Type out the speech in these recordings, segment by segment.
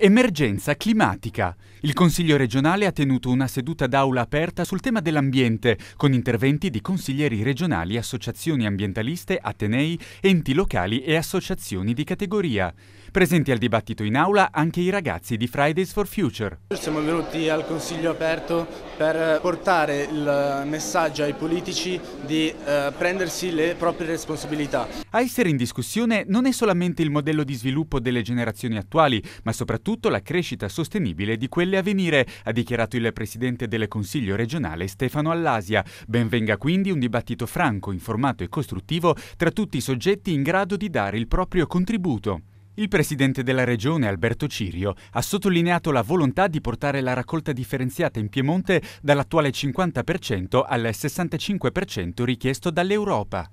Emergenza climatica. Il Consiglio regionale ha tenuto una seduta d'aula aperta sul tema dell'ambiente, con interventi di consiglieri regionali, associazioni ambientaliste, atenei, enti locali e associazioni di categoria. Presenti al dibattito in aula anche i ragazzi di Fridays for Future. Siamo venuti al Consiglio aperto per portare il messaggio ai politici di eh, prendersi le proprie responsabilità. A essere in discussione non è solamente il modello di sviluppo delle generazioni attuali, ma soprattutto soprattutto la crescita sostenibile di quelle a venire, ha dichiarato il presidente del Consiglio regionale Stefano Allasia. Benvenga quindi un dibattito franco, informato e costruttivo tra tutti i soggetti in grado di dare il proprio contributo. Il presidente della regione Alberto Cirio ha sottolineato la volontà di portare la raccolta differenziata in Piemonte dall'attuale 50% al 65% richiesto dall'Europa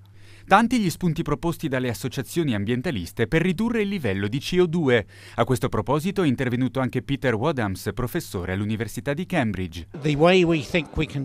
tanti gli spunti proposti dalle associazioni ambientaliste per ridurre il livello di CO2. A questo proposito è intervenuto anche Peter Wadhams, professore all'Università di Cambridge.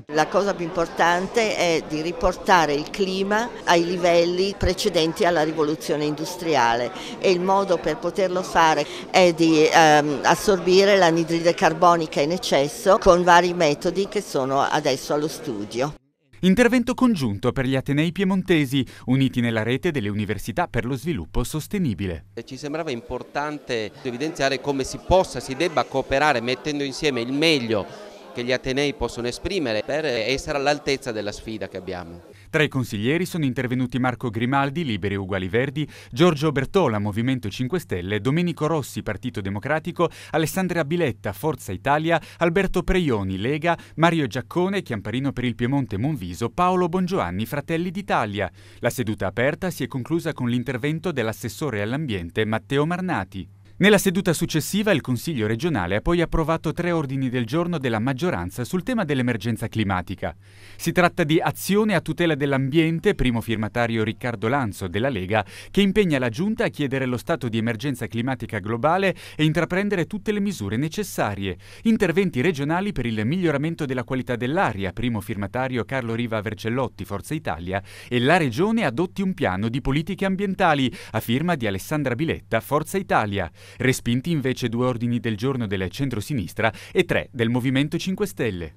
La cosa più importante è di riportare il clima ai livelli precedenti alla rivoluzione industriale e il modo per poterlo fare è di ehm, assorbire l'anidride carbonica in eccesso con vari metodi che sono adesso allo studio. Intervento congiunto per gli Atenei piemontesi, uniti nella rete delle università per lo sviluppo sostenibile. Ci sembrava importante evidenziare come si possa, si debba cooperare mettendo insieme il meglio che gli Atenei possono esprimere per essere all'altezza della sfida che abbiamo. Tra i consiglieri sono intervenuti Marco Grimaldi, Liberi Uguali Verdi, Giorgio Bertola, Movimento 5 Stelle, Domenico Rossi, Partito Democratico, Alessandra Biletta, Forza Italia, Alberto Preioni, Lega, Mario Giaccone, Chiamparino per il Piemonte Monviso, Paolo Bongiovanni, Fratelli d'Italia. La seduta aperta si è conclusa con l'intervento dell'assessore all'ambiente Matteo Marnati. Nella seduta successiva il Consiglio regionale ha poi approvato tre ordini del giorno della maggioranza sul tema dell'emergenza climatica. Si tratta di Azione a tutela dell'ambiente, primo firmatario Riccardo Lanzo della Lega, che impegna la Giunta a chiedere lo stato di emergenza climatica globale e intraprendere tutte le misure necessarie. Interventi regionali per il miglioramento della qualità dell'aria, primo firmatario Carlo Riva Vercellotti, Forza Italia, e la Regione adotti un piano di politiche ambientali, a firma di Alessandra Biletta, Forza Italia respinti invece due ordini del giorno del centro-sinistra e tre del Movimento 5 Stelle.